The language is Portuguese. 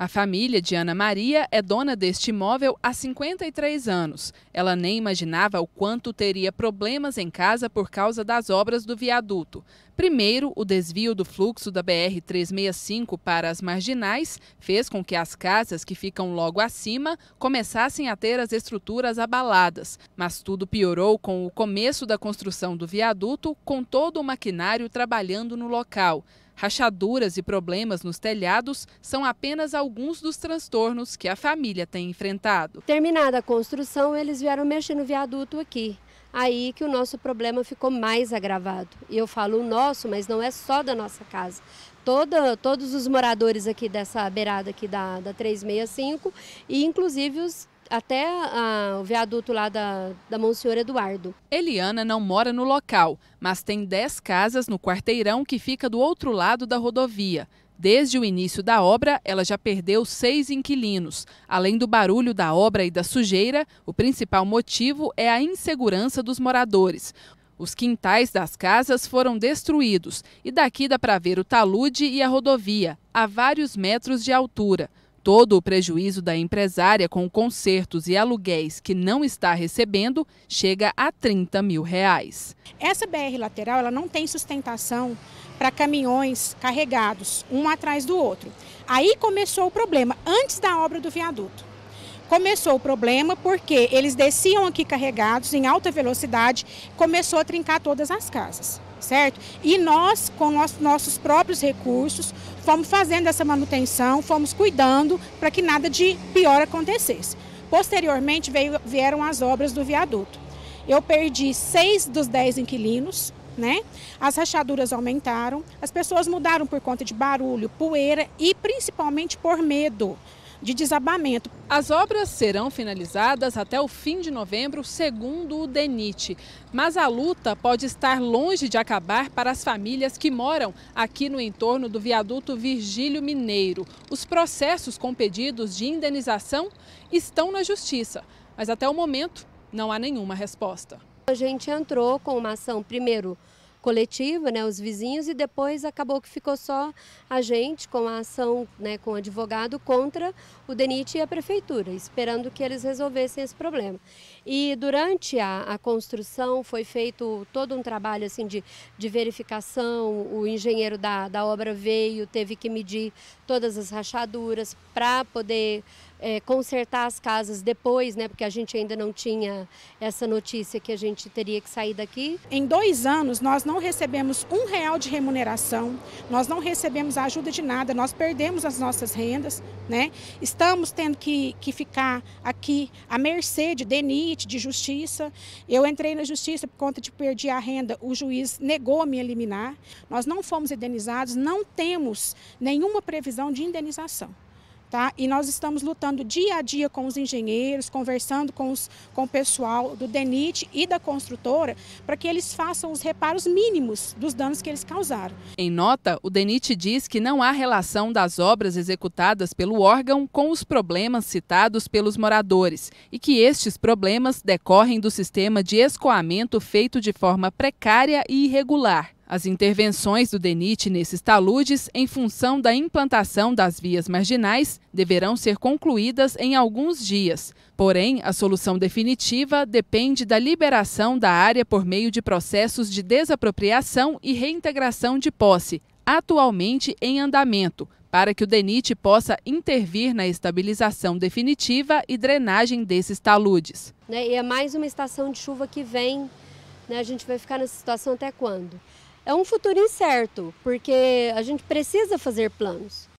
A família de Ana Maria é dona deste imóvel há 53 anos. Ela nem imaginava o quanto teria problemas em casa por causa das obras do viaduto. Primeiro, o desvio do fluxo da BR-365 para as marginais fez com que as casas que ficam logo acima começassem a ter as estruturas abaladas. Mas tudo piorou com o começo da construção do viaduto, com todo o maquinário trabalhando no local. Rachaduras e problemas nos telhados são apenas alguns dos transtornos que a família tem enfrentado. Terminada a construção, eles vieram mexer no viaduto aqui. Aí que o nosso problema ficou mais agravado. E eu falo o nosso, mas não é só da nossa casa. Toda, todos os moradores aqui dessa beirada aqui da, da 365 e inclusive os até a, o viaduto lá da, da Monsenhor Eduardo. Eliana não mora no local, mas tem 10 casas no quarteirão que fica do outro lado da rodovia. Desde o início da obra, ela já perdeu seis inquilinos. Além do barulho da obra e da sujeira, o principal motivo é a insegurança dos moradores. Os quintais das casas foram destruídos e daqui dá para ver o talude e a rodovia, a vários metros de altura. Todo o prejuízo da empresária com consertos e aluguéis que não está recebendo chega a 30 mil reais. Essa BR lateral ela não tem sustentação para caminhões carregados, um atrás do outro. Aí começou o problema, antes da obra do viaduto. Começou o problema porque eles desciam aqui carregados em alta velocidade, começou a trincar todas as casas certo? E nós, com nossos próprios recursos, fomos fazendo essa manutenção, fomos cuidando para que nada de pior acontecesse. Posteriormente veio, vieram as obras do viaduto. Eu perdi seis dos dez inquilinos, né? As rachaduras aumentaram, as pessoas mudaram por conta de barulho, poeira e principalmente por medo de desabamento. As obras serão finalizadas até o fim de novembro, segundo o DENIT. Mas a luta pode estar longe de acabar para as famílias que moram aqui no entorno do viaduto Virgílio Mineiro. Os processos com pedidos de indenização estão na justiça, mas até o momento não há nenhuma resposta. A gente entrou com uma ação, primeiro, coletiva, né, os vizinhos, e depois acabou que ficou só a gente com a ação, né, com o advogado contra o DENIT e a prefeitura, esperando que eles resolvessem esse problema. E durante a, a construção foi feito todo um trabalho assim de, de verificação, o engenheiro da, da obra veio, teve que medir todas as rachaduras para poder é, consertar as casas depois, né? Porque a gente ainda não tinha essa notícia que a gente teria que sair daqui. Em dois anos, nós não recebemos um real de remuneração, nós não recebemos ajuda de nada, nós perdemos as nossas rendas, né? Estamos tendo que, que ficar aqui à mercê de DENIT, de justiça. Eu entrei na justiça por conta de perder a renda, o juiz negou a me eliminar. Nós não fomos indenizados, não temos nenhuma previsão de indenização. Tá? E nós estamos lutando dia a dia com os engenheiros, conversando com, os, com o pessoal do DENIT e da construtora para que eles façam os reparos mínimos dos danos que eles causaram. Em nota, o DENIT diz que não há relação das obras executadas pelo órgão com os problemas citados pelos moradores e que estes problemas decorrem do sistema de escoamento feito de forma precária e irregular. As intervenções do DENIT nesses taludes, em função da implantação das vias marginais, deverão ser concluídas em alguns dias. Porém, a solução definitiva depende da liberação da área por meio de processos de desapropriação e reintegração de posse, atualmente em andamento, para que o DENIT possa intervir na estabilização definitiva e drenagem desses taludes. Né, e é mais uma estação de chuva que vem, né? a gente vai ficar nessa situação até quando? É um futuro incerto, porque a gente precisa fazer planos.